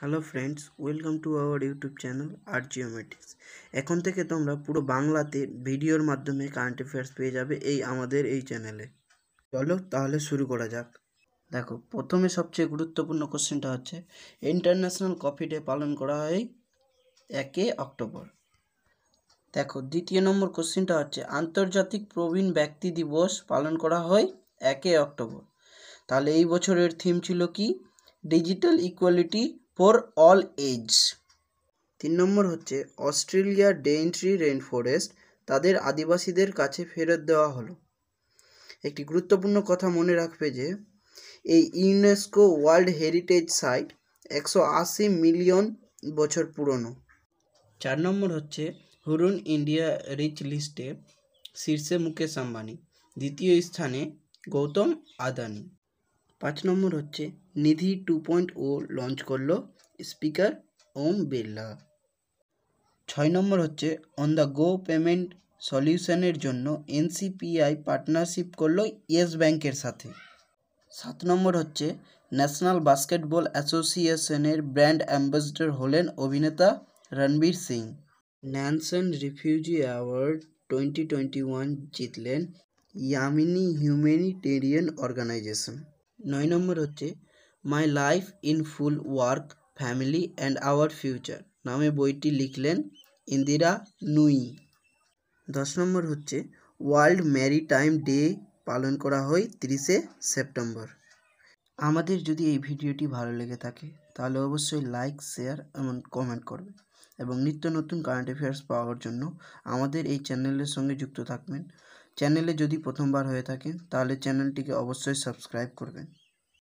hello friends welcome to our YouTube channel আর geomatics এখন থেকে তোমরা পুরো বাংলাতে ভিডিওর মাধ্যমে কারেন্ট অ্যাফেয়ার্স পেয়ে যাবে এই আমাদের এই চ্যানেলে চলো তাহলে শুরু করা যাক দেখো প্রথমে সবচেয়ে গুরুত্বপূর্ণ কোশ্চেনটা হচ্ছে ইন্টারন্যাশনাল কফি ডে পালন করা হয় একে অক্টোবর দেখো দ্বিতীয় নম্বর কোশ্চেনটা হচ্ছে আন্তর্জাতিক প্রবীণ ব্যক্তি দিবস পালন করা হয় একে অক্টোবর তাহলে এই বছরের থিম ছিল কি digital equality for all age তিন নম্বর হচ্ছে অস্ট্রেলিয়া ডেন্ট্রি রেন ফরেস্ট তাদের আদিবাসীদের কাছে ফেরত দেওয়া হলো একটি গুরুত্বপূর্ণ কথা মনে রাখবে যে এই ইউনেস্কো ওয়ার্ল্ড হেরিটেজ সাইট একশো আশি মিলিয়ন বছর পুরনো চার নম্বর হচ্ছে হুরুন ইন্ডিয়া রিচ লিস্টে শীর্ষে মুকেশ আম্বানি দ্বিতীয় স্থানে গৌতম আদানি পাঁচ নম্বর হচ্ছে Nidhi two point O launch করল স্পিকার ওম বিড়লা ছয় নম্বর হচ্ছে অন দ্য গো পেমেন্ট সলিউশনের জন্য এনসিপিআই পার্টনারশিপ করলো ইয়েস ব্যাংকের সাথে সাত নম্বর হচ্ছে ন্যাশনাল বাস্কেটবল অ্যাসোসিয়েশনের ব্র্যান্ড অ্যাম্বাসেডর হলেন অভিনেতা Ranveer Singh Nansen refugee award twenty twenty one জিতলেন ইয়ামিনি হিউম্যানিটেরিয়ান অর্গানাইজেশন নয় নম্বর হচ্ছে my life in full work family and our future নামে বইটি লিখলেন ইন্দিরা নুই দশ নম্বর হচ্ছে ওয়ার্ল্ড ম্যারি টাইম ডে পালন করা হয় তিরিশে সেপ্টেম্বর আমাদের যদি এই ভিডিওটি ভালো লেগে থাকে তাহলে অবশ্যই লাইক শেয়ার এবং কমেন্ট করবে এবং নিত্য নতুন কারেন্ট অ্যাফেয়ার্স পাওয়ার জন্য আমাদের এই চ্যানেলের সঙ্গে যুক্ত থাকবেন চ্যানেলে যদি প্রথমবার হয়ে থাকেন তাহলে চ্যানেলটিকে অবশ্যই সাবস্ক্রাইব করবেন